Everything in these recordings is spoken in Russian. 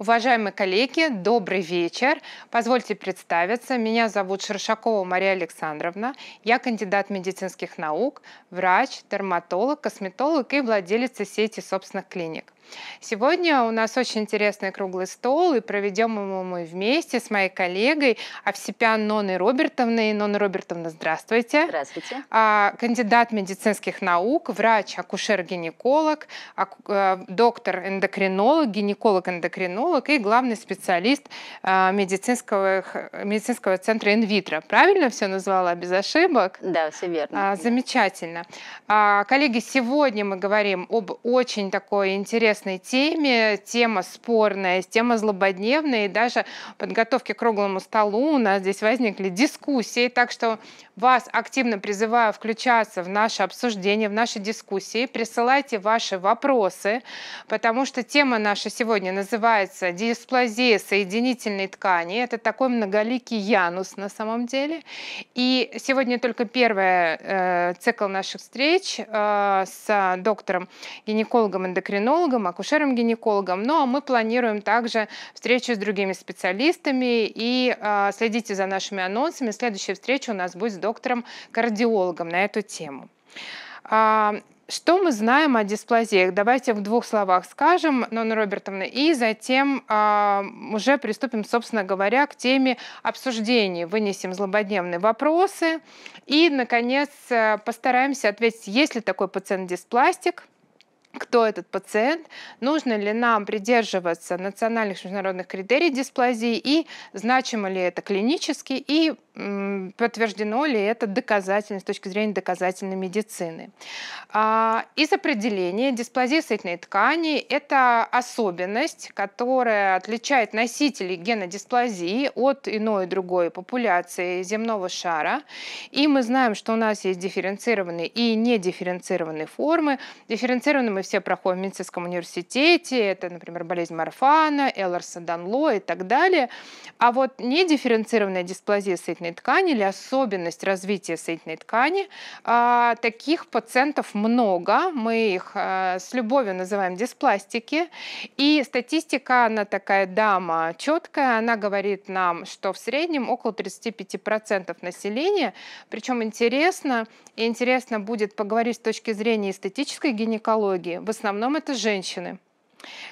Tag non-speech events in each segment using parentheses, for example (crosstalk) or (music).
Уважаемые коллеги, добрый вечер. Позвольте представиться. Меня зовут Шершакова Мария Александровна. Я кандидат медицинских наук, врач, дерматолог, косметолог и владелец сети собственных клиник. Сегодня у нас очень интересный круглый стол, и проведем его мы вместе с моей коллегой Овсипян Ноной Робертовной. Нонна Робертовна, здравствуйте. Здравствуйте. А, кандидат медицинских наук, врач, акушер-гинеколог, э, доктор-эндокринолог, гинеколог-эндокринолог и главный специалист а, медицинского, медицинского центра инвитро. Правильно все назвала, без ошибок? Да, все верно. А, замечательно. Коллеги, сегодня мы говорим об очень такой интересной интересной теме. Тема спорная, тема злободневная. И даже в подготовке к круглому столу у нас здесь возникли дискуссии. Так что вас активно призываю включаться в наше обсуждение, в наши дискуссии. Присылайте ваши вопросы, потому что тема наша сегодня называется «Дисплазия соединительной ткани». Это такой многоликий янус на самом деле. И сегодня только первый э, цикл наших встреч э, с доктором-гинекологом-эндокринологом акушером-гинекологом. Но ну, а мы планируем также встречи с другими специалистами и э, следите за нашими анонсами. Следующая встреча у нас будет с доктором-кардиологом на эту тему. А, что мы знаем о дисплазиях? Давайте в двух словах скажем, Нонна Робертовна, и затем э, уже приступим, собственно говоря, к теме обсуждений. Вынесем злободневные вопросы и, наконец, э, постараемся ответить, есть ли такой пациент диспластик – кто этот пациент, нужно ли нам придерживаться национальных международных критерий дисплазии и значимо ли это клинически и подтверждено ли это доказательно, с точки зрения доказательной медицины. А, из определения дисплазии сетной ткани – это особенность, которая отличает носителей гена дисплазии от иной другой популяции земного шара. И мы знаем, что у нас есть дифференцированные и недифференцированные формы. Дифференцированным мы все проходим в медицинском университете, это, например, болезнь Марфана, Элларса Данло и так далее. А вот недифференцированная дисплазия соединительной ткани или особенность развития соединительной ткани, а, таких пациентов много, мы их а, с любовью называем диспластики, и статистика, она такая дама четкая, она говорит нам, что в среднем около 35% населения, причем интересно, интересно будет поговорить с точки зрения эстетической гинекологии, онкологии. В основном это женщины.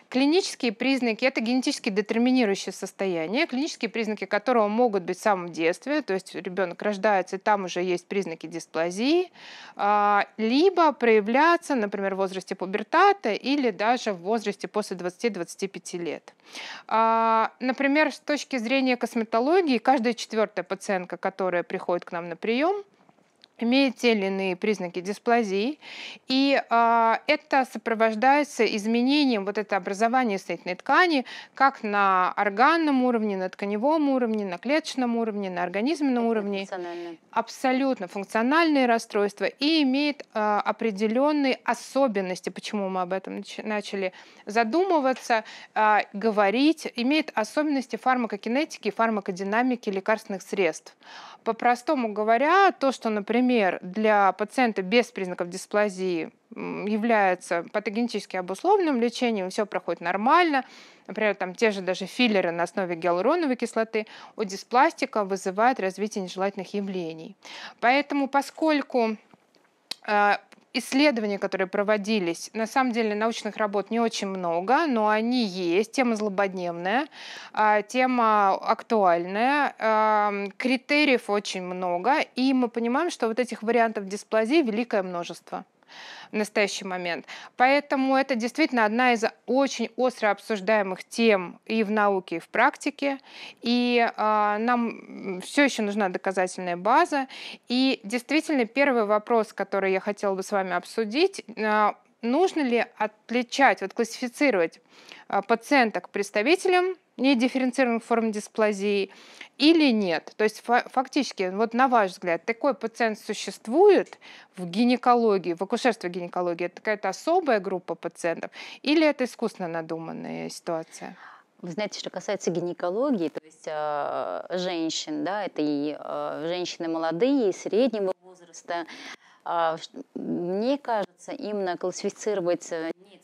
Клинические признаки – это генетически детерминирующее состояние, клинические признаки которого могут быть в самом детстве, то есть ребенок рождается, и там уже есть признаки дисплазии, а, либо проявляться, например, в возрасте пубертата или даже в возрасте после 20-25 лет. А, например, с точки зрения косметологии, каждая четвертая пациентка, которая приходит к нам на прием – имеет те или иные признаки дисплазии, и э, это сопровождается изменением вот это образование соединительной ткани как на органном уровне, на тканевом уровне, на клеточном уровне, на организменном это уровне. Функциональные. Абсолютно функциональные расстройства и имеет э, определенные особенности, почему мы об этом начали задумываться, э, говорить, имеет особенности фармакокинетики и фармакодинамики лекарственных средств. По-простому говоря, то, что, например, например, для пациента без признаков дисплазии является патогенетически обусловленным лечением, все проходит нормально, например, там те же даже филлеры на основе гиалуроновой кислоты, у диспластика вызывает развитие нежелательных явлений. Поэтому, поскольку э, исследования, которые проводились, на самом деле научных работ не очень много, но они есть. Тема злободневная, а, тема актуальная, а, критериев очень много, и мы понимаем, что вот этих вариантов дисплазии великое множество в настоящий момент. Поэтому это действительно одна из очень остро обсуждаемых тем и в науке, и в практике. И э, нам все еще нужна доказательная база. И действительно первый вопрос, который я хотела бы с вами обсудить, э, нужно ли отличать, вот классифицировать э, пациента к представителям недифференцированных форм дисплазии или нет. То есть фактически, вот на ваш взгляд, такой пациент существует в гинекологии, в акушерстве гинекологии? Это какая-то особая группа пациентов или это искусственно надуманная ситуация? Вы знаете, что касается гинекологии, то есть э, женщин, да, это и э, женщины молодые, и среднего возраста, э, мне кажется, именно классифицировать э, не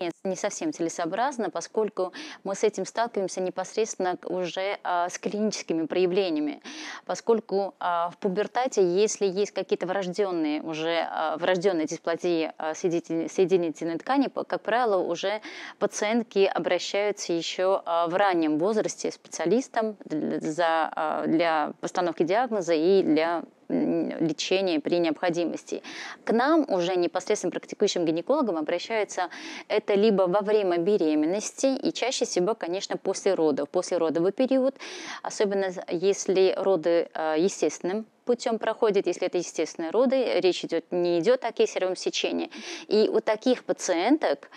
нет, не совсем целесообразно, поскольку мы с этим сталкиваемся непосредственно уже а, с клиническими проявлениями, поскольку а, в пубертате, если есть какие-то врожденные уже а, врожденные дисплазии соединительной ткани, как правило, уже пациентки обращаются еще в раннем возрасте специалистам за, для постановки диагноза и для лечение при необходимости. К нам уже непосредственно практикующим гинекологам обращаются это либо во время беременности и чаще всего, конечно, после родов, после родовый период, особенно если роды э, естественным путем проходит, если это естественные роды, речь идет, не идет о кесаревом сечении. И у таких пациенток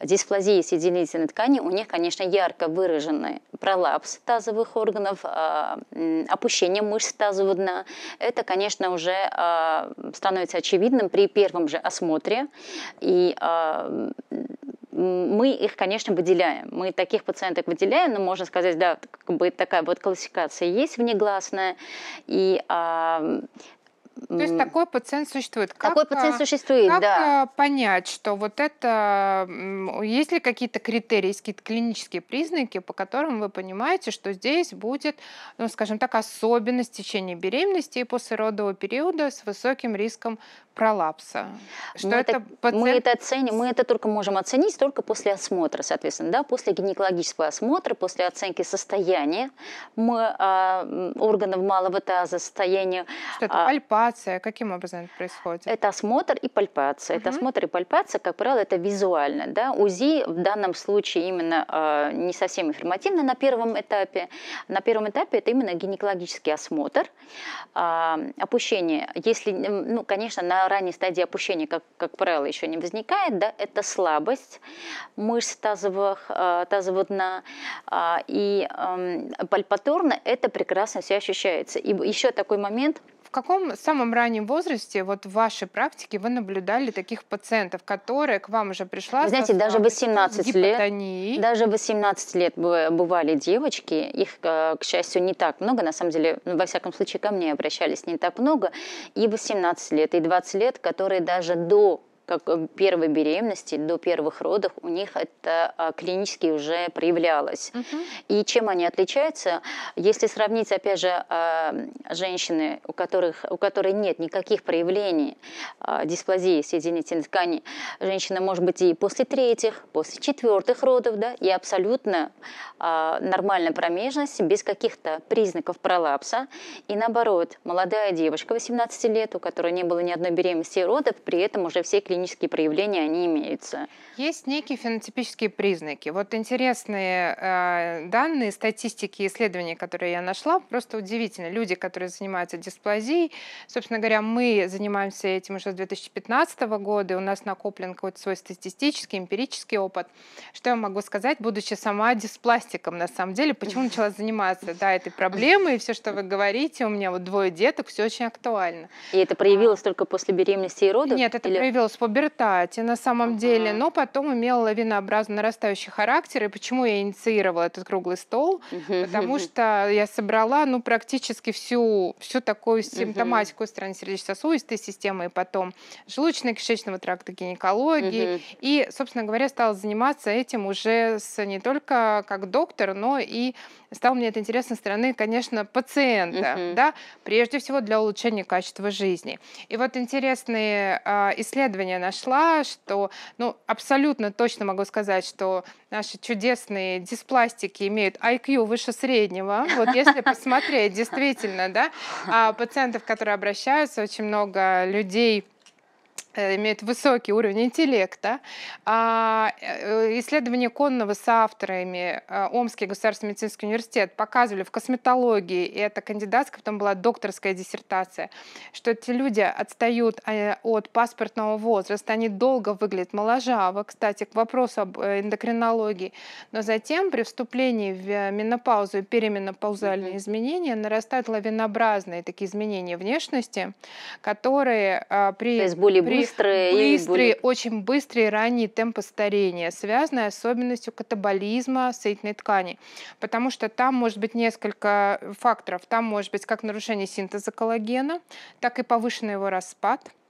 дисплазии соединительной ткани, у них, конечно, ярко выраженный пролапс тазовых органов, а, опущение мышц тазового дна. Это, конечно, уже а, становится очевидным при первом же осмотре. И а, мы их, конечно, выделяем. Мы таких пациенток выделяем, но можно сказать, да, как бы такая вот классификация есть внегласная. И а, то есть такой пациент существует. Как, такой пациент а, существует, как да. А, понять, что вот это... Есть ли какие-то критерии, есть какие-то клинические признаки, по которым вы понимаете, что здесь будет, ну, скажем так, особенность течение беременности и послеродового периода с высоким риском пролапса. Что мы это, это пациент... мы, это оценим, мы это только можем оценить только после осмотра, соответственно, да, после гинекологического осмотра, после оценки состояния мы, а, органов малого таза, состояния... Что это, а... пальпация? Каким образом это происходит? Это осмотр и пальпация. Угу. Это осмотр и пальпация, как правило, это визуально. Да? УЗИ в данном случае именно а, не совсем информативно на первом этапе. На первом этапе это именно гинекологический осмотр, а, опущение. Если, ну, конечно, на ранней стадии опущения, как, как правило, еще не возникает, да, это слабость мышц тазовых, э, тазового дна, а, и эм, пальпаторно это прекрасно все ощущается. И еще такой момент – каком самом раннем возрасте вот в вашей практике вы наблюдали таких пациентов, которые к вам уже пришла? Знаете, даже 18 гипотонии. лет. Даже 18 лет бывали девочки, их, э, к счастью, не так много, на самом деле, ну, во всяком случае, ко мне обращались не так много, и 18 лет, и 20 лет, которые даже до как э, первой беременности до первых родов у них это а, клинически уже проявлялось. Uh-huh. И чем они отличаются? Если сравнить, опять же, а, женщины, у которых у которой нет никаких проявлений а, дисплазии соединительной ткани, женщина может быть и после третьих, после четвертых родов, да, и абсолютно нормальная промежность без каких-то признаков пролапса. И наоборот, молодая девушка 18 лет, у которой не было ни одной беременности и родов, при этом уже все клинические клинические проявления, они имеются. Есть некие фенотипические признаки. Вот интересные э, данные, статистики, исследования, которые я нашла, просто удивительно. Люди, которые занимаются дисплазией, собственно говоря, мы занимаемся этим уже с 2015 года, и у нас накоплен какой-то свой статистический, эмпирический опыт. Что я могу сказать, будучи сама диспластиком, на самом деле, почему начала заниматься да, этой проблемой, и все, что вы говорите, у меня вот двое деток, все очень актуально. И это проявилось а... только после беременности и родов? Нет, это или... проявилось пубертате на самом uh-huh. деле, но потом имела лавинообразно нарастающий характер. И почему я инициировала этот круглый стол? Uh-huh. Потому (laughs) что я собрала ну, практически всю, всю такую симптоматику uh-huh. страны сердечно-сосудистой системы и потом желудочно-кишечного тракта гинекологии. Uh-huh. И, собственно говоря, стала заниматься этим уже с, не только как доктор, но и стало мне это интересно со стороны, конечно, пациента, uh-huh. да, прежде всего для улучшения качества жизни. И вот интересные э, исследования я нашла, что, ну, абсолютно точно могу сказать, что наши чудесные диспластики имеют IQ выше среднего. Вот если посмотреть, действительно, да, а пациентов, которые обращаются, очень много людей, Э, имеют высокий уровень интеллекта. А, э, э, исследования Конного с авторами Омский государственный медицинский университет показывали в косметологии, и это кандидатская, потом была докторская диссертация, что эти люди отстают от паспортного возраста, они долго выглядят моложаво, кстати, к вопросу об эндокринологии, но затем при вступлении в менопаузу и переменопаузальные mm-hmm. изменения нарастают лавинообразные такие изменения внешности, которые а, при... То есть более при быстрые. Быстрые, и очень быстрые ранние темпы старения, связанные особенностью катаболизма соединительной ткани. Потому что там может быть несколько факторов. Там может быть как нарушение синтеза коллагена, так и повышенный его распад –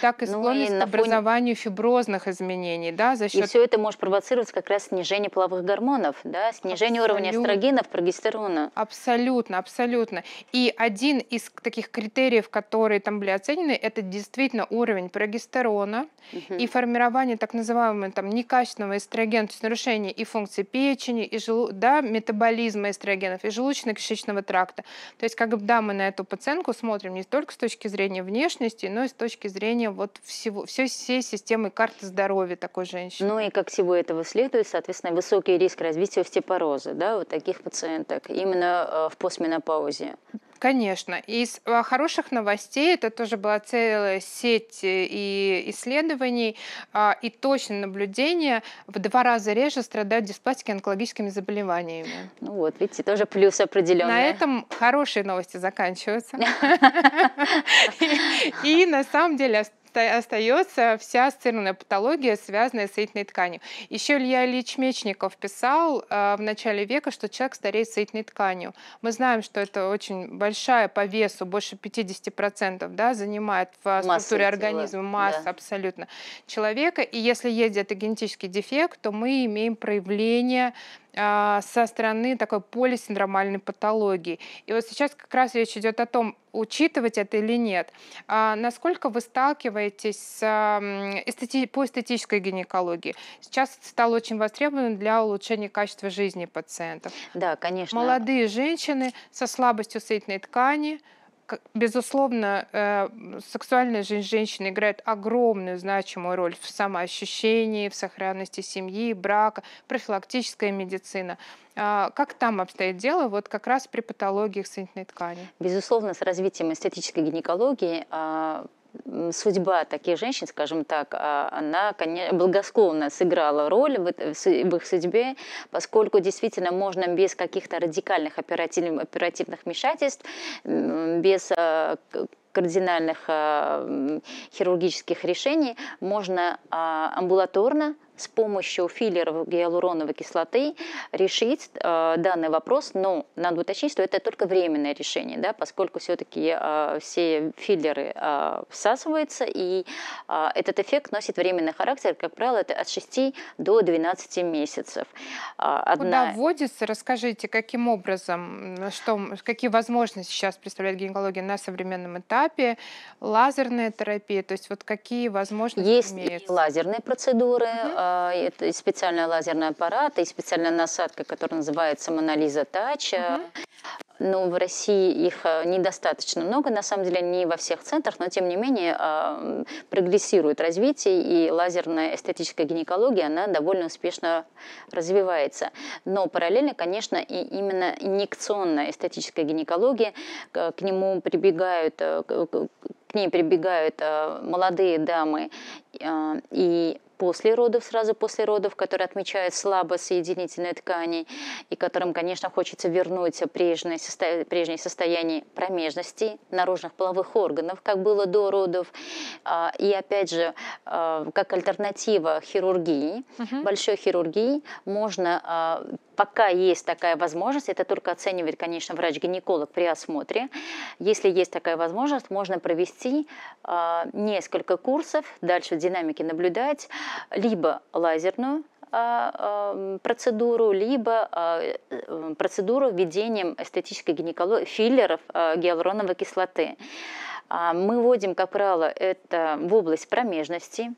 так и склонность ну, и к образованию фоне... фиброзных изменений, да, за счет... И все это может провоцировать как раз снижение половых гормонов, да, снижение абсолютно. уровня эстрогенов, прогестерона. Абсолютно, абсолютно. И один из таких критериев, которые там были оценены, это действительно уровень прогестерона угу. и формирование так называемого там некачественного эстрогена, то есть нарушение и функции печени, и желу... да, метаболизма эстрогенов, и желудочно-кишечного тракта. То есть когда мы на эту пациентку смотрим не только с точки зрения внешности, но и с точки зрения зрения вот всего, все, всей системы карты здоровья такой женщины. Ну и как всего этого следует, соответственно, высокий риск развития остеопороза да, у таких пациенток именно э, в постменопаузе. Конечно. Из а, хороших новостей это тоже была целая сеть э, и исследований, а, и точное наблюдение. В два раза реже страдают диспластики онкологическими заболеваниями. Ну вот, видите, тоже плюс определенный. На этом хорошие новости заканчиваются. (laughs) (laughs) И на самом деле остается вся сырная патология, связанная с яичной тканью. Еще Илья Ильич Мечников писал э, в начале века, что человек стареет с яичной тканью. Мы знаем, что это очень большая по весу, больше 50% да, занимает в масса структуре организма, масса да. абсолютно человека. И если есть где генетический дефект, то мы имеем проявление а, со стороны такой полисиндромальной патологии. И вот сейчас как раз речь идет о том, учитывать это или нет. А насколько вы сталкиваетесь с, эстети, по эстетической гинекологии? Сейчас стало очень востребовано для улучшения качества жизни пациентов. Да, конечно. Молодые женщины со слабостью соединительной ткани, безусловно, э, сексуальная жизнь женщины играет огромную значимую роль в самоощущении, в сохранности семьи, брака, профилактическая медицина. А, как там обстоит дело вот как раз при патологиях соединительной ткани? Безусловно, с развитием эстетической гинекологии а, судьба таких женщин, скажем так, а, она конечно, благосклонно сыграла роль в, их судьбе, поскольку действительно можно без каких-то радикальных оперативных, оперативных вмешательств, без а, кардинальных а, хирургических решений можно амбулаторно с помощью филлеров гиалуроновой кислоты решить э, данный вопрос, но ну, надо уточнить, что это только временное решение, да, поскольку все-таки э, все филлеры э, всасываются, и э, этот эффект носит временный характер, как правило, это от 6 до 12 месяцев. Э, одна... Куда вводится, расскажите, каким образом, что, какие возможности сейчас представляет гинекология на современном этапе, лазерная терапия, то есть вот какие возможности Есть имеются? и лазерные процедуры, угу Э, это специальный лазерный аппарат и специальная насадка, которая называется «Монолиза Тач». Угу но ну, в России их э, недостаточно много, на самом деле не во всех центрах, но тем не менее э, прогрессирует развитие, и лазерная эстетическая гинекология, она довольно успешно развивается. Но параллельно, конечно, и именно инъекционная эстетическая гинекология, к нему прибегают, э, к ней прибегают молодые дамы и после родов, сразу после родов, которые отмечают слабо соединительной ткани, и которым, конечно, хочется вернуть прежний состо... прежнее состояние промежности, наружных половых органов, как было до родов. А, и опять же, а, как альтернатива хирургии, угу. большой хирургии, можно а, пока есть такая возможность, это только оценивает, конечно, врач-гинеколог при осмотре, если есть такая возможность, можно провести несколько курсов, дальше в динамике наблюдать, либо лазерную Э, эм, процедуру, либо э, э, процедуру введением эстетической гинекологии, филлеров гиалуроновой кислоты. А мы вводим, как правило, это в область промежности,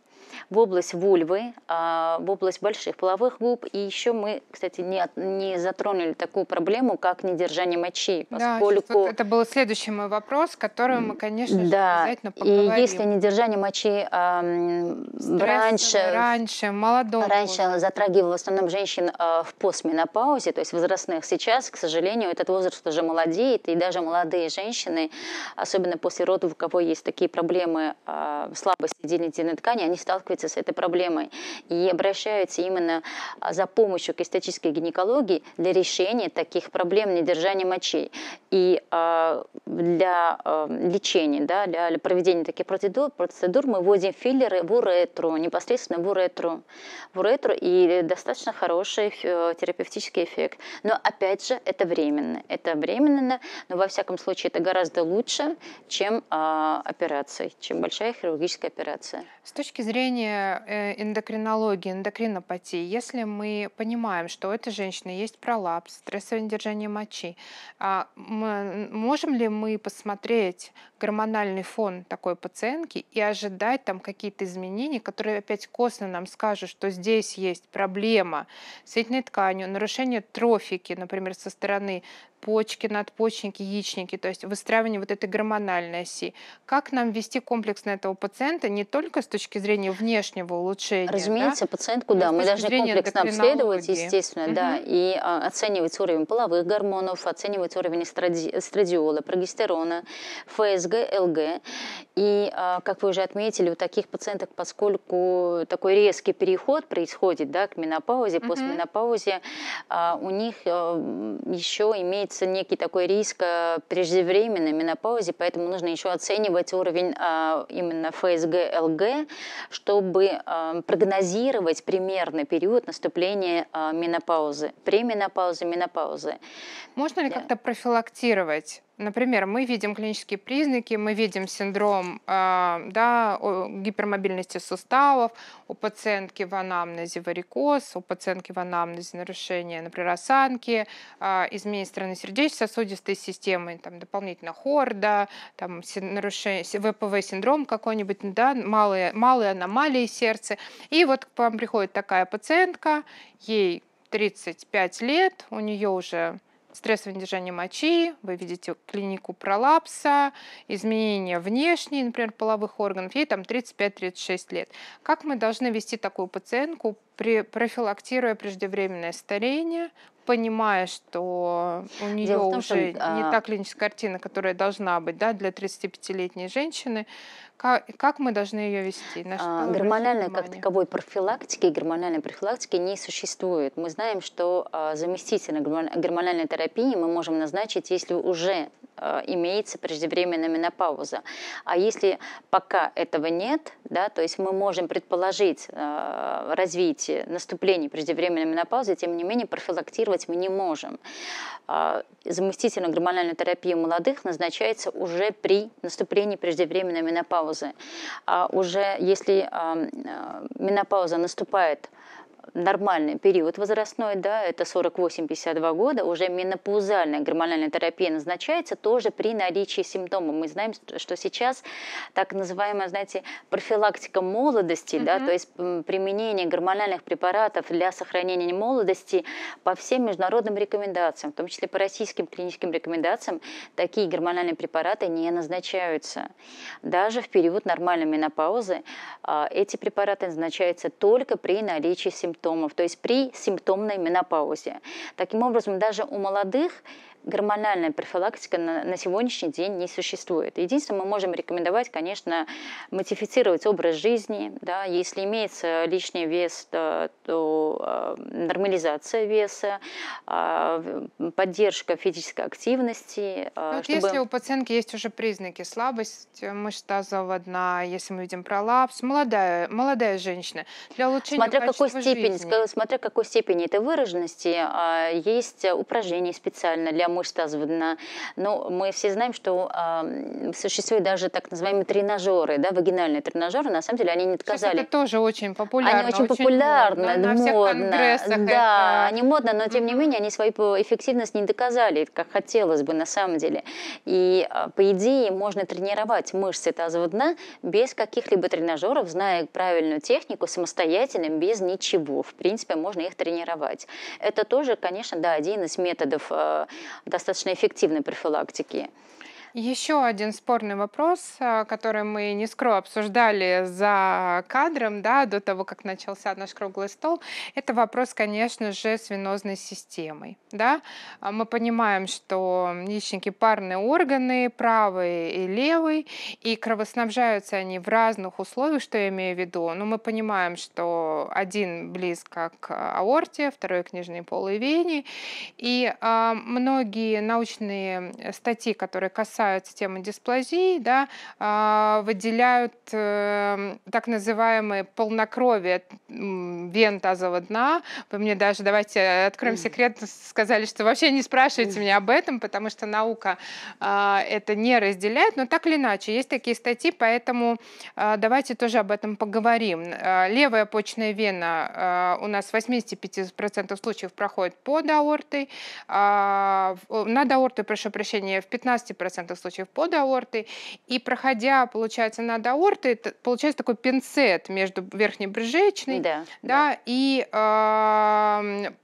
в область вульвы, а, в область больших половых губ. И еще мы, кстати, не, не затронули такую проблему, как недержание мочи, поскольку... Да, это был следующий мой вопрос, который мы, конечно же, да. обязательно поговорим. И если недержание мочи э, раньше... Раньше, молодом. Раньше затрагивало в основном женщин э, в постменопаузе, то есть возрастных. Сейчас, к сожалению, этот возраст уже молодеет, и даже молодые женщины, особенно после родов, у кого есть такие проблемы э, а, слабости деленной ткани, они стали сталкиваются с этой проблемой и обращаются именно а, за помощью к эстетической гинекологии для решения таких проблем недержания мочей и а, для а, лечения, да, для проведения таких процедур, процедур мы вводим филлеры в уретру, непосредственно в уретру, в уретру и достаточно хороший терапевтический эффект. Но опять же, это временно, это временно, но во всяком случае это гораздо лучше, чем операции, чем большая хирургическая операция. С точки зрения отношении э, эндокринологии, эндокринопатии, если мы понимаем, что у этой женщины есть пролапс, стрессовое недержание мочи, а можем ли мы посмотреть гормональный фон такой пациентки и ожидать там какие-то изменения, которые опять косно нам скажут, что здесь есть проблема с ткани, тканью, нарушение трофики, например, со стороны почки, надпочечники, яичники, то есть выстраивание вот этой гормональной оси. Как нам вести на этого пациента не только с точки зрения внешнего улучшения? Разумеется, да? пациентку, да, мы должны комплексно обследовать, естественно, угу. да, и а, оценивать уровень половых гормонов, оценивать уровень эстради, эстрадиола, прогестерона, ФСГ, ЛГ. И, а, как вы уже отметили, у таких пациенток, поскольку такой резкий переход происходит, да, к менопаузе, угу. после менопаузе, а, у них а, еще имеет имеется некий такой риск э, преждевременной менопаузы, поэтому нужно еще оценивать уровень а, именно ФСГ, ЛГ, чтобы э, прогнозировать примерный период наступления а, менопаузы, пременопаузы, менопаузы. Можно ли да. как-то профилактировать Например, мы видим клинические признаки, мы видим синдром а, да, гипермобильности суставов, у пациентки в анамнезе варикоз, у пациентки в анамнезе нарушение, например, осанки, а, изменение стороны сердечно-сосудистой системы, там, дополнительно хорда, там, нарушение, ВПВ-синдром какой-нибудь, да, малые, малые аномалии сердца. И вот к вам приходит такая пациентка, ей 35 лет, у нее уже стрессовое недержание мочи, вы видите клинику пролапса, изменения внешние, например, половых органов, ей там 35-36 лет. Как мы должны вести такую пациентку при, профилактируя преждевременное старение, понимая, что у нее Дело том, уже что, а, не та клиническая картина, которая должна быть да, для 35-летней женщины, как, как мы должны ее вести? А, гормональной как таковой профилактики, гормональной профилактики не существует. Мы знаем, что а, заместительно гормональной терапии мы можем назначить, если уже Э, имеется преждевременная менопауза. А если пока этого нет, да, то есть мы можем предположить э, развитие, наступление преждевременной менопаузы, тем не менее профилактировать мы не можем. Э, а заместительная гормональная терапия молодых назначается уже при наступлении преждевременной менопаузы. А уже если э, э менопауза наступает нормальный период возрастной, да, это 48-52 года, уже менопаузальная гормональная терапия назначается тоже при наличии симптомов. Мы знаем, что сейчас так называемая, знаете, профилактика молодости, mm-hmm. да, то есть применение гормональных препаратов для сохранения молодости по всем международным рекомендациям, в том числе по российским клиническим рекомендациям, такие гормональные препараты не назначаются. Даже в период нормальной менопаузы а, эти препараты назначаются только при наличии симптомов симптомов, то есть при симптомной менопаузе. Таким образом, даже у молодых гормональная профилактика на, на сегодняшний день не существует. Единственное, мы можем рекомендовать, конечно, модифицировать образ жизни. Да, если имеется лишний вес, то, то а, э, нормализация веса, э, поддержка физической активности. Э, вот чтобы... Если у пациентки есть уже признаки слабость э, мышц тазового дна, если мы видим пролапс, молодая, молодая женщина, для улучшения Смотря какой степени степени, смотря какой степени этой выраженности, а, есть упражнения специально для мышц тазового дна. Но ну, мы все знаем, что существуют даже так называемые тренажеры, да, вагинальные тренажеры, на самом деле они не доказали. Сейчас это тоже очень популярно. Они очень, очень популярны, модно, на всех Да, это... они модно, но тем не менее они свою эффективность не доказали, как хотелось бы на самом деле. И а, по идее можно тренировать мышцы тазового дна без каких-либо тренажеров, зная правильную технику, самостоятельно, без ничего ничего. В принципе, можно их тренировать. Это тоже, конечно, да, один из методов э, достаточно эффективной профилактики. Еще один спорный вопрос, а, который мы не скоро обсуждали за кадром, да, до того, как начался наш круглый стол, это вопрос, конечно же, с венозной системой. Да? А, мы понимаем, что яичники парные органы, правый и левый, и кровоснабжаются они в разных условиях, что я имею в виду. Но мы понимаем, что один близко к аорте, второй к нижней полой вене, и э, многие научные статьи, которые касаются касаются темы дисплазии, да, а, выделяют эм, так называемые полнокровие вен тазового дна. Вы мне даже, давайте откроем секрет, сказали, что вообще не спрашивайте меня об этом, потому что наука а, это не разделяет, но так или иначе, есть такие статьи, поэтому а, давайте тоже об этом поговорим. Левая почная вена у нас в 85% случаев проходит под аортой, над аортой, прошу прощения, в 15% количество случаев под аортой. И проходя, получается, над аортой, получается такой пинцет между верхнебрюшечной да, да, да. и э,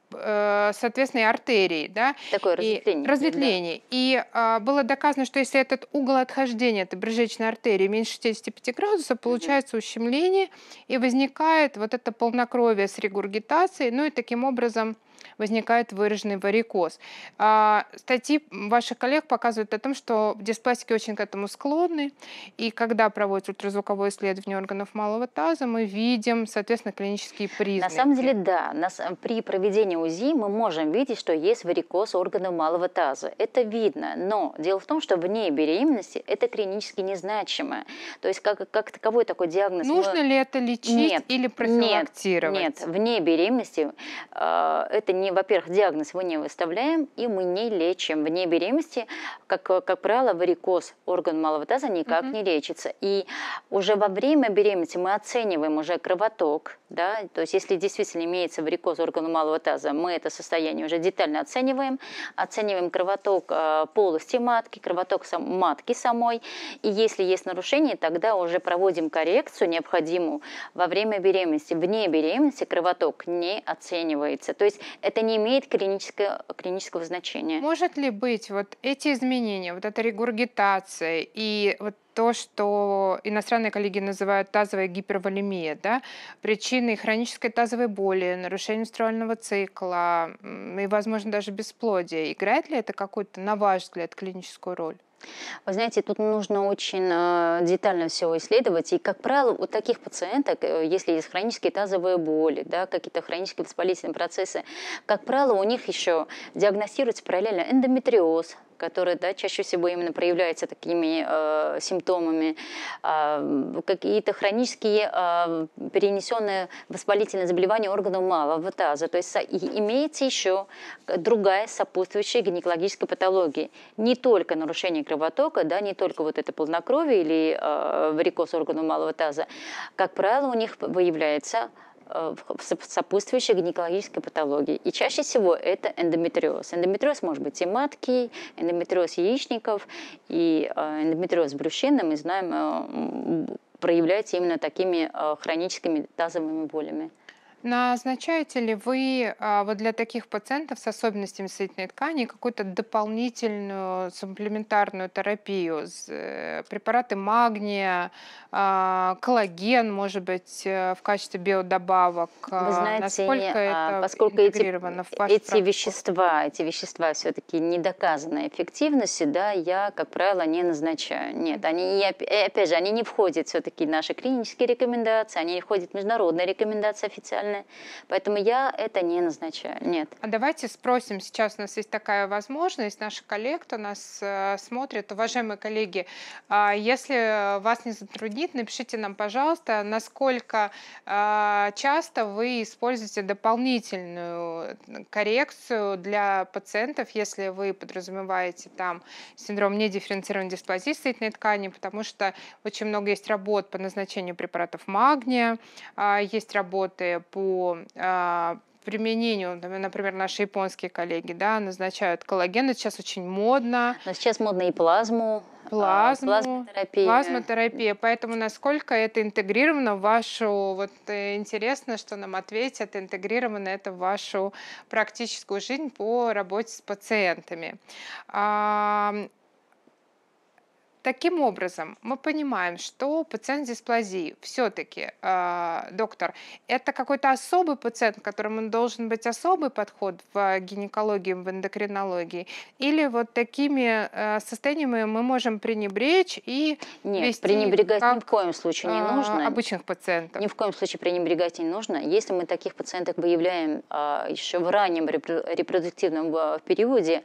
соответственно, и артерии, да, Такое разветвление. И разветвление. Да. И а, было доказано, что если этот угол отхождения этой брюшечной артерии меньше 65 градусов, получается mm-hmm. ущемление, и возникает вот это полнокровие с регургитацией, ну и таким образом возникает выраженный варикоз. А, статьи ваших коллег показывают о том, что диспластики очень к этому склонны, и когда проводят ультразвуковое исследование органов малого таза, мы видим, соответственно, клинические признаки. На самом деле, да. при проведении УЗИ мы можем видеть, что есть варикоз органов малого таза. Это видно, но дело в том, что вне беременности это клинически незначимо. То есть как, как таковой такой диагноз... Нужно мы... ли это лечить нет, или профилактировать? Нет, нет. вне беременности э, это это не, во-первых, диагноз мы не выставляем, и мы не лечим. Вне беременности, как, как правило, варикоз, орган малого таза никак угу. не лечится. И уже во время беременности мы оцениваем уже кровоток, да, то есть если действительно имеется варикоз органа малого таза, мы это состояние уже детально оцениваем, оцениваем кровоток а, полости матки, кровоток сам, матки самой, и если есть нарушение, тогда уже проводим коррекцию необходимую во время беременности. Вне беременности кровоток не оценивается. То есть это не имеет клинического, клинического значения. Может ли быть вот эти изменения, вот эта регургитация и вот то, что иностранные коллеги называют тазовая гиперволемия, да, причиной хронической тазовой боли, нарушения менструального цикла и, возможно, даже бесплодия. Играет ли это какую-то, на ваш взгляд, клиническую роль? Вы знаете, тут нужно очень э, детально все исследовать. И, как правило, у таких пациенток, э, если есть хронические тазовые боли, да, какие-то хронические воспалительные процессы, как правило, у них еще диагностируется параллельно эндометриоз, которые да, чаще всего именно проявляются такими э, симптомами, э, какие-то хронические э, а, перенесенные воспалительные заболевания органов малого таза. То есть имеется еще другая сопутствующая гинекологическая патология. Не только нарушение кровотока, да, не только вот это полнокровие или э, варикоз органов малого таза, как правило, у них выявляется э, сопутствующей гинекологической патологии. И чаще всего это эндометриоз. Эндометриоз может быть и матки, эндометриоз яичников, и э, эндометриоз брюшины, мы знаем, э, проявляется именно такими хроническими тазовыми болями. Назначаете ли вы а, вот для таких пациентов с особенностями соединительной ткани какую-то дополнительную суплементарную терапию? Э, препараты магния, а, коллаген, может быть, э, в качестве биодобавок? Вы а, знаете, Насколько это поскольку эти, в вашу эти вещества, эти вещества все-таки не доказана эффективности, да, я, как правило, не назначаю. Нет, они, э, опять же, они не входят все-таки в наши клинические рекомендации, они входят в международные рекомендации официально нормальное. Поэтому я это не назначаю, нет. А давайте спросим, сейчас у нас есть такая возможность, наши коллеги, кто нас э, смотрит, уважаемые коллеги, а если вас не затруднит, напишите нам, пожалуйста, насколько а, часто вы используете дополнительную коррекцию для пациентов, если вы подразумеваете там синдром недифференцированной дисплазии соединительной ткани, потому что очень много есть работ по назначению препаратов магния, а, есть работы по по а, применению, например, наши японские коллеги, да, назначают коллаген, это сейчас очень модно. Но сейчас модно и плазму, а, плазму, плазмотерапия. плазмотерапия. Поэтому насколько это интегрировано в вашу... Вот э, интересно, что нам ответят, интегрировано это в вашу практическую жизнь по работе с пациентами. Таким образом, мы понимаем, что пациент с дисплазией все-таки, э, а, доктор, это какой-то особый пациент, которому должен быть особый подход в гинекологии, в эндокринологии, или вот такими э, состояниями мы можем пренебречь и Нет, вести пренебрегать как, ни в коем случае не а, нужно. обычных пациентов. Ни в коем случае пренебрегать не нужно. Если мы таких пациенток выявляем э, еще в раннем репродуктивном периоде,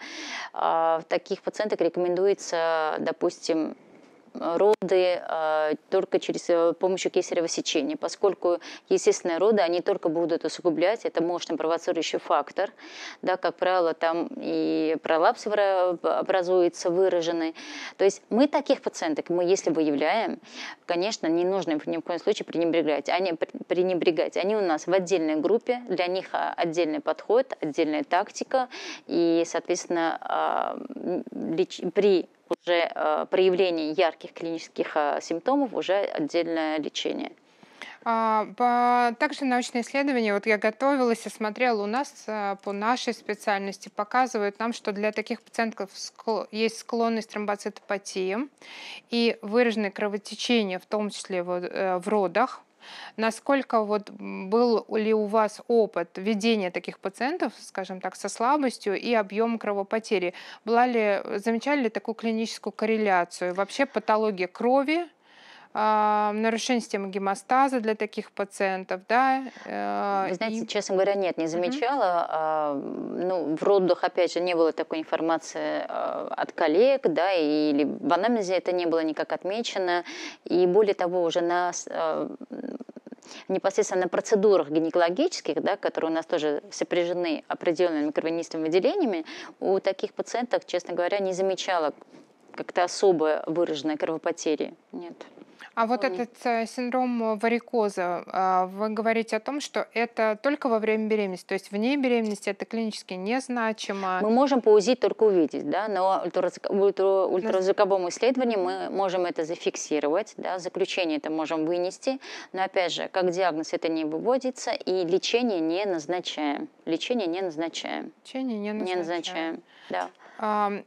э, таких пациенток рекомендуется, допустим, роды а, только через э, помощью кесарево сечения, поскольку естественные роды, они только будут усугублять, это мощный провоцирующий фактор, да, как правило, там и пролапс образуется выраженный. То есть мы таких пациенток, мы если выявляем, конечно, не нужно ни в коем случае пренебрегать. Они, пренебрегать. Они у нас в отдельной группе, для них отдельный подход, отдельная тактика, и, соответственно, а, при уже э, проявлений ярких клинических э, симптомов уже отдельное лечение. А, также научные исследования, вот я готовилась и смотрела у нас э, по нашей специальности, показывают нам, что для таких пациентов есть склонность к тромбоцитопатии и выраженное кровотечение, в том числе э, в родах. Насколько вот был ли у вас опыт ведения таких пациентов, скажем так, со слабостью и объем кровопотери? Была ли, замечали ли такую клиническую корреляцию? Вообще патология крови а, нарушение системы гемостаза для таких пациентов, да? Э, Вы знаете, и... честно говоря, нет, не замечала. Угу. Uh -huh. Ну, в родах, опять же, не было такой информации а, от коллег, да, или в анамнезе это не было никак отмечено. И более того, уже на а, непосредственно на процедурах гинекологических, да, которые у нас тоже сопряжены определенными кровянистыми выделениями, у таких пациентов, честно говоря, не замечала как-то особо выраженной кровопотери. Нет. А вот этот э, синдром э, варикоза, а, вы говорите о том, что это только во время беременности, то есть вне беременности это клинически незначимо. Мы можем по узи только увидеть, да, но ультразвуковом исследовании мы можем это зафиксировать, да, заключение это можем вынести, но опять же, как диагноз это не выводится и лечение не назначаем. Лечение не назначаем. Лечение не назначаем. Не назначаем, да.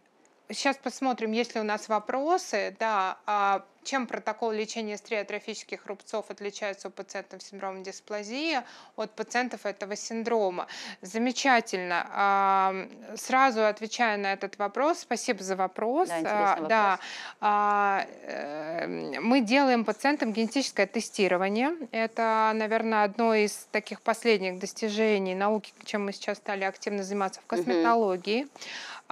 Сейчас посмотрим, есть ли у нас вопросы. Да, а чем протокол лечения стриотрофических рубцов отличается у пациентов с синдромом дисплазии от пациентов этого синдрома? Замечательно. А, сразу отвечая на этот вопрос, спасибо за вопрос. Да, а, да. Вопрос. А, э, мы делаем пациентам генетическое тестирование. Это, наверное, одно из таких последних достижений науки, чем мы сейчас стали активно заниматься в косметологии. Угу.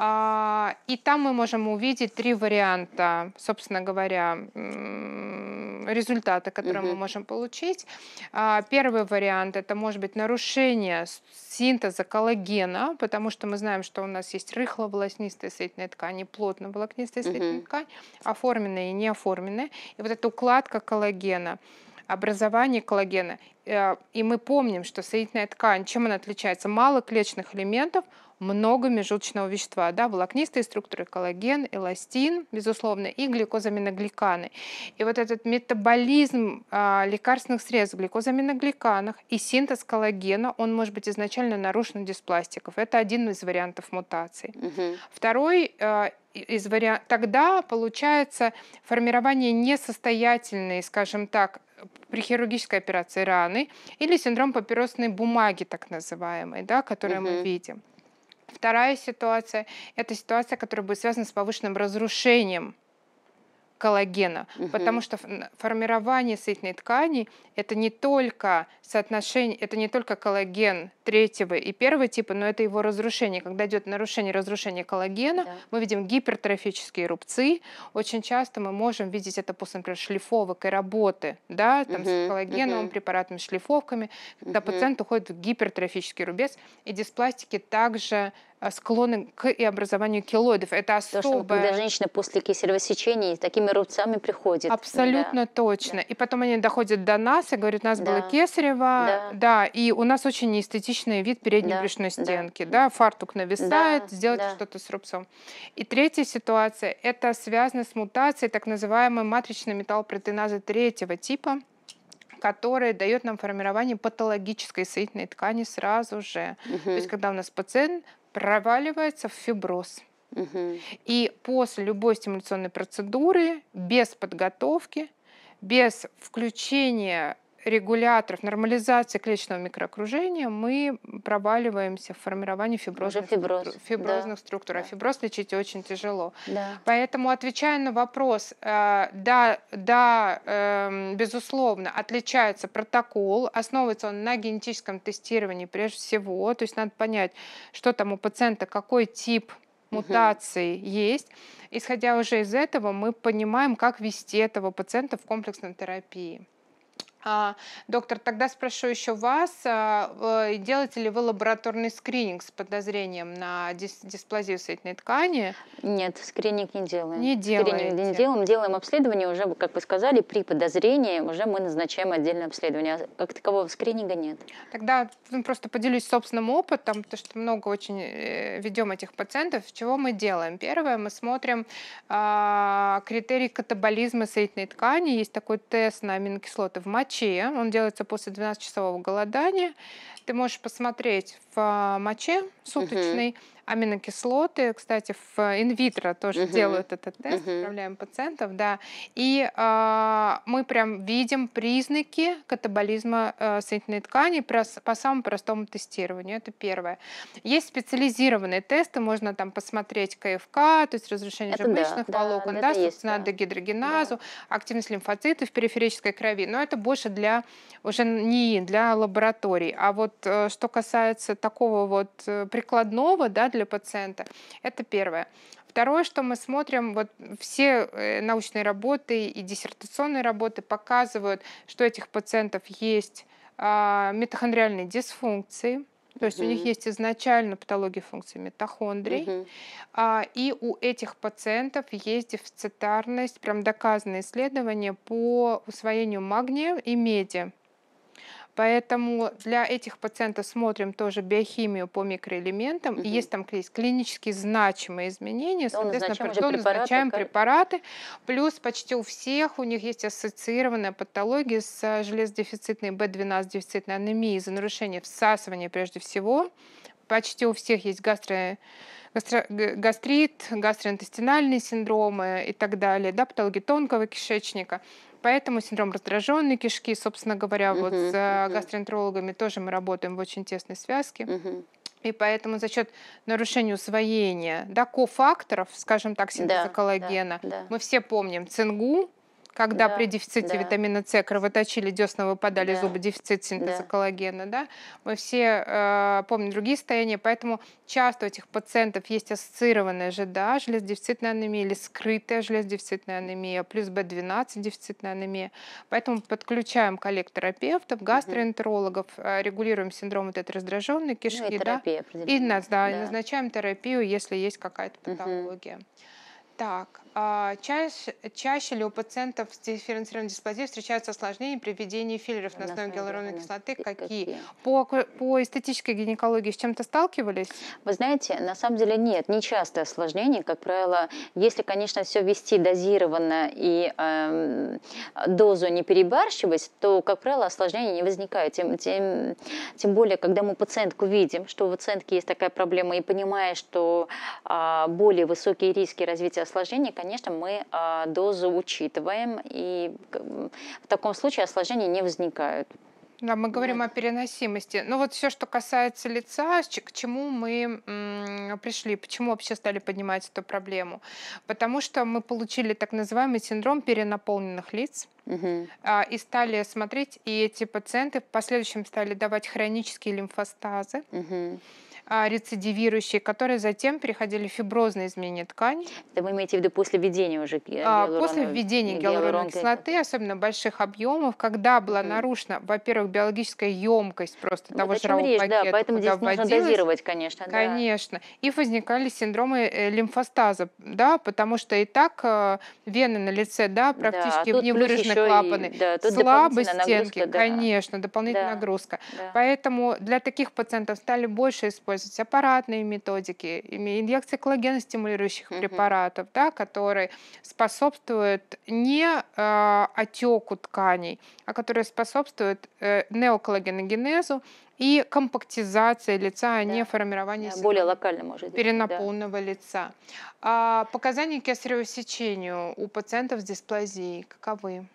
А, и там мы можем увидеть три варианта, собственно говоря, результата, которые угу. мы можем получить. А, первый вариант это может быть нарушение синтеза коллагена, потому что мы знаем, что у нас есть рыхло рыхловолокнистая соединительная ткань и волокнистая соединительная угу. ткань, оформленная и неоформленная. И вот эта укладка коллагена образование коллагена. Э, и мы помним, что соединительная ткань, чем она отличается? Мало клеточных элементов, много межуточного вещества, да, волокнистые структуры, коллаген, эластин, безусловно, и гликозаминогликаны. И вот этот метаболизм а, лекарственных средств в гликозаминогликанах и синтез коллагена, он может быть изначально нарушен у диспластиков. Это один из вариантов мутации. Угу. Второй а, из вариа... тогда получается формирование несостоятельной, скажем так, при хирургической операции раны или синдром папиросной бумаги, так называемый, да, который угу. мы видим. Вторая ситуация – это ситуация, которая будет связана с повышенным разрушением коллагена, угу. потому что формирование сытной ткани это не только соотношение, это не только коллаген третьего и первого типа, но это его разрушение. Когда идет нарушение разрушения коллагена, да. мы видим гипертрофические рубцы. Очень часто мы можем видеть это после, например, шлифовок и работы, да, там угу. с коллагеновым угу. препаратом, шлифовками, когда угу. пациент уходит в гипертрофический рубец, и диспластики также Э, склоны к и образованию килоидов. Это особое... То, что когда женщина после кесарево сечения такими рубцами приходит. Абсолютно да. точно. Да. И потом они доходят до нас и говорят, у нас да. было кесарево, да. да, и у нас очень неэстетичный вид передней да. брюшной стенки, да. да, фартук нависает, да. сделать да. что-то с рубцом. И третья ситуация, это связано с мутацией так называемой матричной металлопротеиназы третьего типа, которая дает нам формирование патологической соединительной ткани сразу же. Угу. То есть, когда у нас пациент проваливается в фиброз. Угу. И после любой стимуляционной процедуры, без подготовки, без включения регуляторов нормализации клеточного микроокружения мы проваливаемся в формировании фиброзных, фиброз. стру, фиброзных да. структур. А да. фиброз лечить очень тяжело. Да. Поэтому, отвечая на вопрос, э, да, да эм, безусловно, отличается протокол. Основывается он на генетическом тестировании прежде всего. То есть надо понять, что там у пациента, какой тип мутации угу. есть. Исходя уже из этого, мы понимаем, как вести этого пациента в комплексной терапии. А, доктор, тогда спрошу еще вас, а, делаете ли вы лабораторный скрининг с подозрением на дис дисплазию сетной ткани? Нет, скрининг не делаем. Не делаем. Скрининг не делаем, делаем обследование уже, как вы сказали, при подозрении уже мы назначаем отдельное обследование, а как такового скрининга нет. Тогда ну, просто поделюсь собственным опытом, потому что много очень э, ведем этих пациентов. Чего мы делаем? Первое, мы смотрим э, критерий катаболизма сетной ткани. Есть такой тест на аминокислоты в мате, моче. Он делается после 12-часового голодания. Ты можешь посмотреть в а, моче суточной, угу аминокислоты. Кстати, в инвитро тоже угу. делают этот тест, угу. отправляем пациентов, да. И э, мы прям видим признаки катаболизма э, соединительной ткани по самому простому тестированию. Это первое. Есть специализированные тесты, можно там посмотреть КФК, то есть разрушение это желудочных да, волокон, да, собственно, есть, да. дегидрогеназу, да. активность лимфоцитов в периферической крови. Но это больше для уже не для лабораторий. А вот э, что касается такого вот э, прикладного, да, для для пациента. Это первое. Второе, что мы смотрим, вот все э, научные работы и диссертационные работы показывают, что у этих пациентов есть а, митохондриальные дисфункции, то есть mm-hmm. у них есть изначально патология функции митохондрий, mm-hmm. а, и у этих пациентов есть дефицитарность, прям доказанные исследования по усвоению магния и меди. Поэтому для этих пациентов смотрим тоже биохимию по микроэлементам. Угу. Есть там клинически значимые изменения, то ну, соответственно, назначаем, препараты, назначаем как... препараты. Плюс почти у всех у них есть ассоциированная патология с э, железодефицитной B12 дефицитной анемией за нарушение всасывания прежде всего. Почти у всех есть гастро... гастрит, гастроинтестинальные синдромы и так далее, да, патологии тонкого кишечника. Поэтому синдром раздраженной кишки, собственно говоря, угу, вот с угу. гастроэнтерологами тоже мы работаем в очень тесной связке. Угу. И поэтому за счет нарушения усвоения да, кофакторов, скажем так, синтеза да, коллагена, да, да. мы все помним цингу, когда да, при дефиците да. витамина С кровоточили десна, выпадали да, зубы, дефицит синтеза да. коллагена, да, мы все э, помним другие состояния, поэтому часто у этих пациентов есть ассоциированная ЖДА, железодефицитная анемия или скрытая железодефицитная анемия, плюс B12 дефицитная анемия, поэтому подключаем коллег-терапевтов, гастроэнтерологов, э, регулируем синдром вот этой раздраженной кишки, ну, и да, и, да, да, и назначаем терапию, если есть какая-то патология. Угу. Так, а, чаще, чаще ли у пациентов с дифференцированной дисплазией встречаются осложнения при введении филлеров на, основе гиалуроновой кислоты? Какие? какие? По, по эстетической гинекологии с чем-то сталкивались? Вы знаете, на самом деле нет, не часто осложнения. Как правило, если, конечно, все вести дозированно и э, дозу не перебарщивать, то, как правило, осложнений не возникает. Тем, тем, тем более, когда мы пациентку видим, что у пациентки есть такая проблема и понимая, что э, более высокие риски развития осложнений, конечно, мы а, дозу учитываем, и в таком случае осложнений не возникают. Да, мы говорим вот. о переносимости. Ну вот все, что касается лица, к чему мы пришли, почему вообще стали поднимать эту проблему? Потому что мы получили так называемый синдром перенаполненных лиц угу. и стали смотреть, и эти пациенты в последующем стали давать хронические лимфостазы. Угу а, рецидивирующие, которые затем переходили в фиброзные изменения ткани. Это вы имеете в виду после введения уже а, гиалуроновой После введения гиалуроновой, гиалуроновой кислоты, особенно больших объемов, когда была mm нарушена, во-первых, биологическая емкость просто вот ну, того жирового речь, пакета, да, поэтому здесь нужно дозировать, конечно. Конечно. Да. И возникали синдромы э, лимфостаза, да, потому что и так э, вены на лице, да, практически да, а не выражены клапаны. И, да, Слабы стенки, да. конечно, дополнительная да, нагрузка. Да. Поэтому для таких пациентов стали больше использовать использовать аппаратные методики, инъекции коллагеностимулирующих угу. препаратов, да, которые способствуют не э, отеку тканей, а которые способствуют э, неоколлагеногенезу и компактизации лица, а да. не формированию да, более локально может быть, перенаполненного да. лица. А показания к кесарево сечению у пациентов с дисплазией каковы?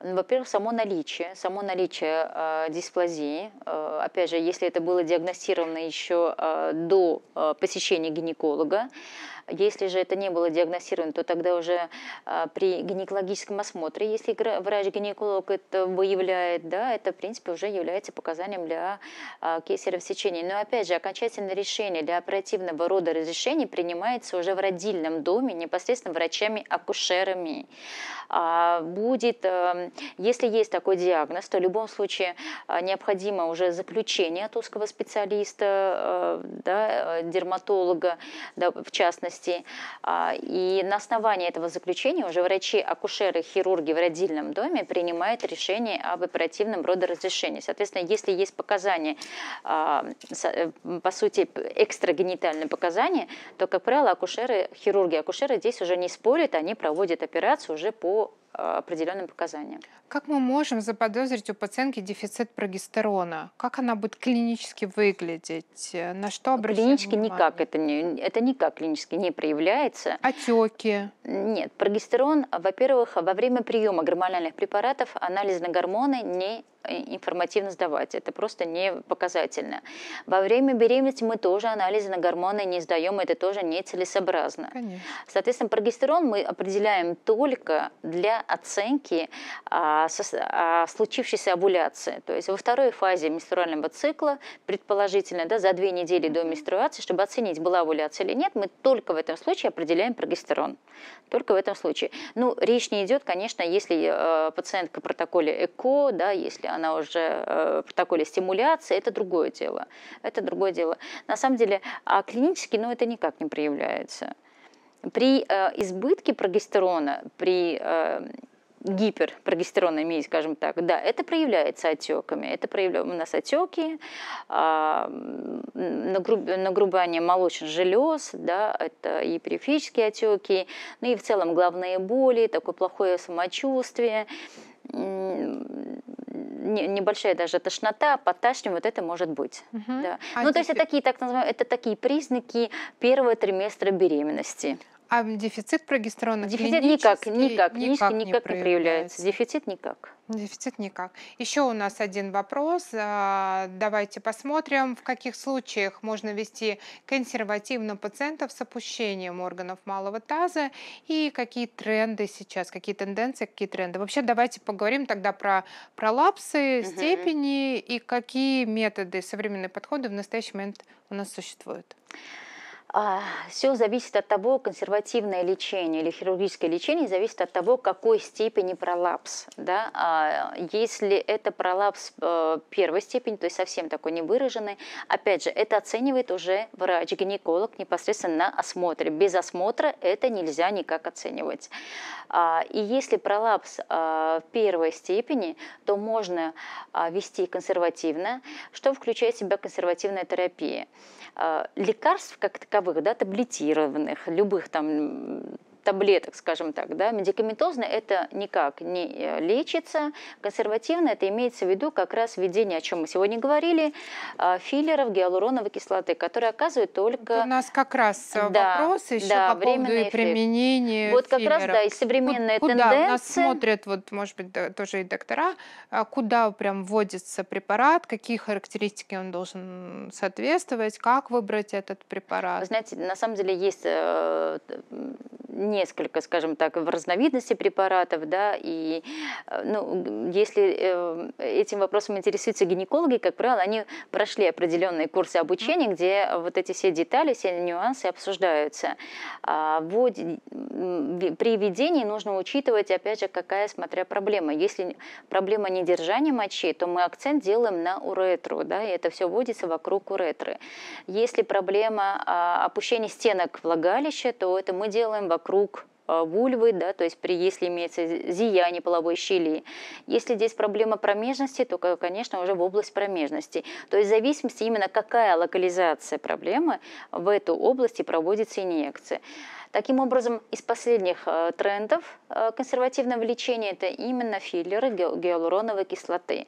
Во-первых, само наличие, само наличие э, дисплазии. Э, опять же, если это было диагностировано еще э, а, до э, посещения гинеколога, если же это не было диагностировано, то тогда уже а, при гинекологическом осмотре, если врач-гинеколог это выявляет, да, это, в принципе, уже является показанием для а, кесарево сечения. Но, опять же, окончательное решение для оперативного рода разрешений принимается уже в родильном доме, непосредственно врачами-акушерами. А, будет, эм, если есть такой диагноз, то в любом случае необходимо уже заключение от узкого специалиста, э, да, э, дерматолога, да, в частности, области. А, и на основании этого заключения уже врачи, акушеры, хирурги в родильном доме принимают решение об оперативном родоразрешении. Соответственно, если есть показания, а, э, по сути, экстрагенитальные показания, то, как правило, акушеры, хирурги, акушеры здесь уже не спорят, они проводят операцию уже по определенным показаниям. Как мы можем заподозрить у пациентки дефицит прогестерона? Как она будет клинически выглядеть? Э, на что обращать Клинически внимание? никак это не, это никак клинически не проявляется. Отеки? Нет, прогестерон, во-первых, во время приема гормональных препаратов анализ на гормоны не информативно сдавать, это просто не показательно. Во время беременности мы тоже анализы на гормоны не сдаем, это тоже нецелесообразно. Конечно. Соответственно, прогестерон мы определяем только для оценки а, со, а, случившейся овуляции, то есть во второй фазе менструального цикла, предположительно, да, за две недели до менструации, чтобы оценить, была овуляция или нет, мы только в этом случае определяем прогестерон. Только в этом случае. Ну, речь не идет, конечно, если э, пациентка в протоколе ЭКО, да, если она уже э, в протоколе стимуляции, это другое дело. Это другое дело. На самом деле, а клинически, ну, это никак не проявляется. При э, избытке прогестерона, при э, гиперпрогестеронемии, скажем так, да, это проявляется отеками. Это проявляется у нас отеки, а, нагрубание молочных желез, да, это и периферические отеки, ну и в целом головные боли, такое плохое самочувствие небольшая даже тошнота, подташнивание, вот это может быть. Угу. Да. А ну, то есть это такие, так называемые, это такие признаки первого триместра беременности. А дефицит прогестерона Дефицит никак, никак, никак, не, никак не проявляется. Дефицит никак. Дефицит никак. Еще у нас один вопрос. А, давайте посмотрим, в каких случаях можно вести консервативно пациентов с опущением органов малого таза и какие тренды сейчас, какие тенденции, какие тренды. Вообще давайте поговорим тогда про пролапсы, угу. степени и какие методы, современные подходы в настоящий момент у нас существуют. А, Все зависит от того, консервативное лечение или хирургическое лечение зависит от того, какой степени пролапс. Да? А, если это пролапс э, первой степени, то есть совсем такой невыраженный, опять же, это оценивает уже врач-гинеколог непосредственно на осмотре. Без осмотра это нельзя никак оценивать. А, и если пролапс э, первой степени, то можно вести консервативно, что включает в себя консервативная терапия. Лекарств как таковых цифровых, да, таблетированных, любых там таблеток, скажем так. Да? Медикаментозно это никак не э, лечится. Консервативно это имеется в виду как раз введение, о чем мы сегодня говорили, а, филлеров гиалуроновой кислоты, которые оказывают только... Вот у нас как раз э, да, вопрос еще да, по поводу применения Вот как филлеров. раз, да, и современная куда тенденция... Куда нас смотрят, вот, может быть, да, тоже и доктора, а куда прям вводится препарат, какие характеристики он должен соответствовать, как выбрать этот препарат? Вы знаете, на самом деле есть не э, несколько, скажем так, в разновидности препаратов, да, и э, ну, если э, этим вопросом интересуются гинекологи, как правило, они прошли определенные курсы обучения, где вот эти все детали, все нюансы обсуждаются. А вот, при введении нужно учитывать, опять же, какая, смотря проблема. Если проблема недержания мочи, то мы акцент делаем на уретру, да, и это все вводится вокруг уретры. Если проблема а, опущения стенок влагалища, то это мы делаем вокруг вокруг э, вульвы, да, то есть при, если имеется зияние половой щели. Если здесь проблема промежности, то, конечно, уже в область промежности. То есть в зависимости именно какая локализация проблемы, в эту область и проводится инъекция. Таким образом, из последних э, трендов э, консервативного лечения это именно филлеры гиалуроновой кислоты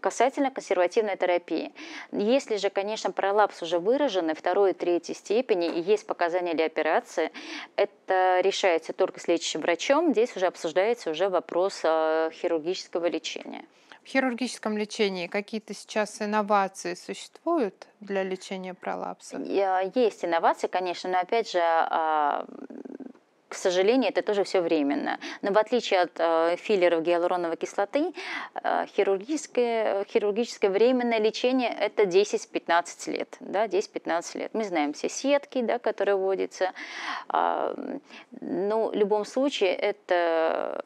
касательно консервативной терапии. Если же, конечно, пролапс уже выраженный, второй и третьей степени, и есть показания для операции, это решается только с лечащим врачом, здесь уже обсуждается уже вопрос а, хирургического лечения. В хирургическом лечении какие-то сейчас инновации существуют для лечения пролапса? Есть инновации, конечно, но опять же а, к сожалению, это тоже все временно. Но в отличие от э, филлеров гиалуроновой кислоты, э, хирургическое, хирургическое временное лечение – это 10-15 лет. Да, 10-15 лет. Мы знаем все сетки, да, которые вводятся. Э, ну, в любом случае, это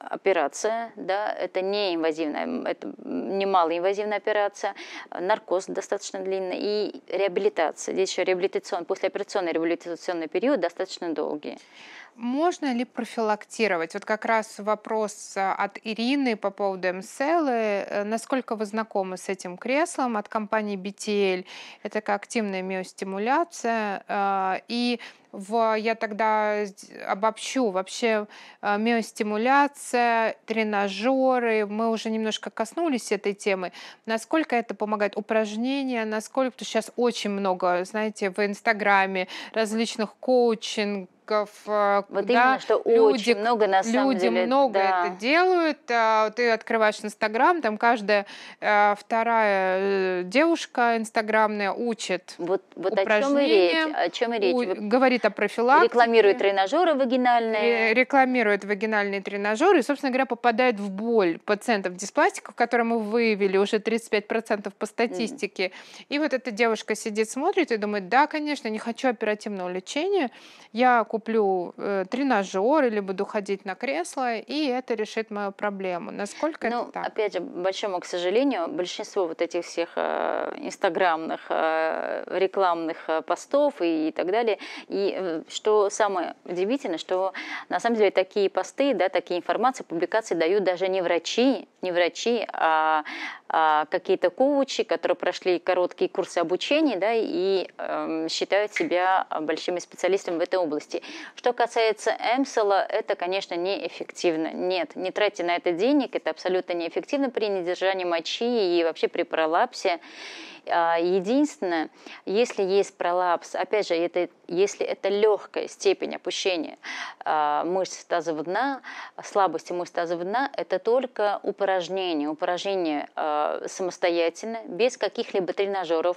операция, да, это не инвазивная, это немалоинвазивная операция, наркоз достаточно длинный и реабилитация. Здесь еще реабилитационный, послеоперационный реабилитационный период достаточно долгий. Можно ли профилактировать? Вот как раз вопрос э, от Ирины по поводу МСЛ. Э, насколько вы знакомы с этим креслом от компании BTL? Это как активная миостимуляция. Э, и в, я тогда обобщу, вообще э, миостимуляция, тренажеры, мы уже немножко коснулись этой темы, насколько это помогает, упражнения, насколько, потому что сейчас очень много, знаете, в Инстаграме различных коучинг, роликов. Э, вот да, что люди, очень много на самом люди деле. Люди много да. это делают. А, ты открываешь Инстаграм, там каждая э, вторая девушка инстаграмная учит вот, вот О чем и речь. О чем и речь. У, говорит это профилактика. Рекламирует тренажеры вагинальные. Рекламирует вагинальные тренажеры и, собственно говоря, попадает в боль пациентов диспластиков, которые мы выявили уже 35% по статистике. Mm. И вот эта девушка сидит, смотрит и думает, да, конечно, не хочу оперативного лечения, я куплю э, тренажер или буду ходить на кресло, и это решит мою проблему. Насколько ну, это так? Опять же, большому, к сожалению, большинство вот этих всех э, инстаграмных, э, рекламных э, постов и, и так далее, и Э, что самое удивительное, что на самом деле такие посты, да, такие информации, публикации дают даже не врачи, не врачи, а, а какие-то коучи, которые прошли короткие курсы обучения да, и э, считают себя большими специалистами в этой области. Что касается Эмсела, это, конечно, неэффективно. Нет, не тратьте на это денег, это абсолютно неэффективно при недержании мочи и вообще при пролапсе. А, единственное, если есть пролапс, опять же, это, если это легкая степень опущения а, мышц тазового дна, слабости мышц тазового дна, это только упражнение, упражнение а, самостоятельно, без каких-либо тренажеров.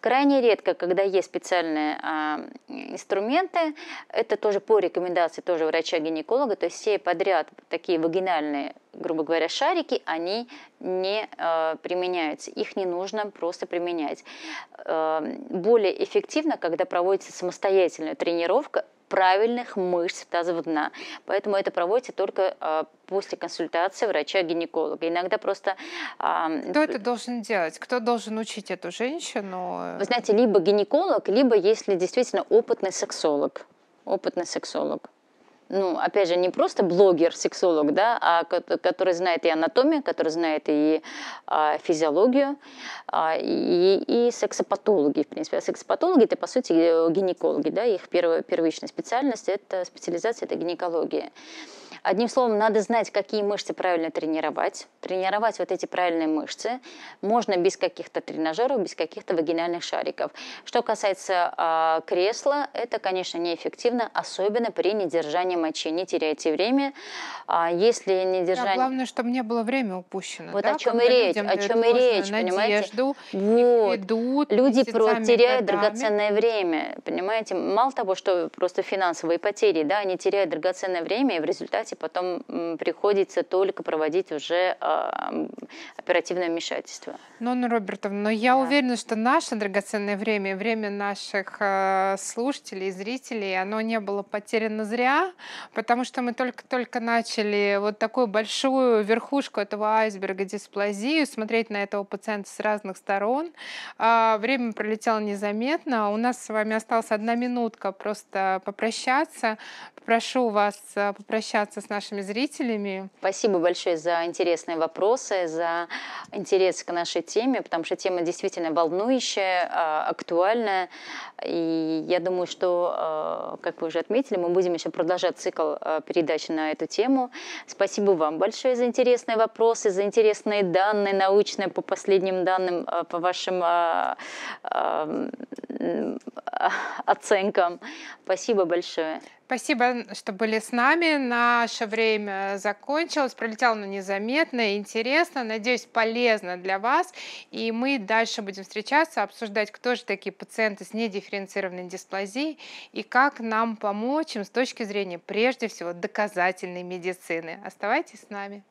Крайне редко, когда есть специальные инструменты, это тоже по рекомендации тоже врача-гинеколога, то есть все подряд такие вагинальные грубо говоря, шарики, они не э, применяются. Их не нужно просто применять. Э, более эффективно, когда проводится самостоятельная тренировка правильных мышц тазового дна. Поэтому это проводится только э, после консультации врача-гинеколога. Иногда просто... Э, Кто это должен делать? Кто должен учить эту женщину? Вы знаете, либо гинеколог, либо если действительно опытный сексолог. Опытный сексолог ну, опять же, не просто блогер-сексолог, да, а который знает и анатомию, который знает и а, физиологию, а, и, и сексопатологи, в принципе. А сексопатологи – это, по сути, гинекологи, да, их первая, первичная специальность – это специализация, это гинекология. Одним словом, надо знать, какие мышцы правильно тренировать. Тренировать вот эти правильные мышцы можно без каких-то тренажеров, без каких-то вагинальных шариков. Что касается э, кресла, это, конечно, неэффективно, особенно при недержании мочи. Не теряйте время. А если недержание... Да, главное, чтобы не было время упущено. Вот да? о чем Когда и речь, о чем и речь, понимаете? Вот. Ведут Люди теряют годами. драгоценное время, понимаете? Мало того, что просто финансовые потери, да, они теряют драгоценное время и в результате и потом приходится только проводить уже а, оперативное вмешательство. Ну, ну Робертовна, но ну, я да. уверена, что наше драгоценное время, время наших а, слушателей, зрителей, оно не было потеряно зря, потому что мы только-только начали вот такую большую верхушку этого айсберга дисплазию, смотреть на этого пациента с разных сторон. А, время пролетело незаметно. У нас с вами осталась одна минутка просто попрощаться. Прошу вас попрощаться с нашими зрителями. Спасибо большое за интересные вопросы, за интерес к нашей теме, потому что тема действительно волнующая, а, актуальная. И я думаю, что, а, как вы уже отметили, мы будем еще продолжать цикл а, передач на эту тему. Спасибо вам большое за интересные вопросы, за интересные данные научные по последним данным, по вашим оценкам. Спасибо большое. Спасибо, что были с нами. Наше время закончилось. Пролетело оно незаметно, интересно, надеюсь, полезно для вас. И мы дальше будем встречаться, обсуждать, кто же такие пациенты с недифференцированной дисплазией и как нам помочь им с точки зрения, прежде всего, доказательной медицины. Оставайтесь с нами.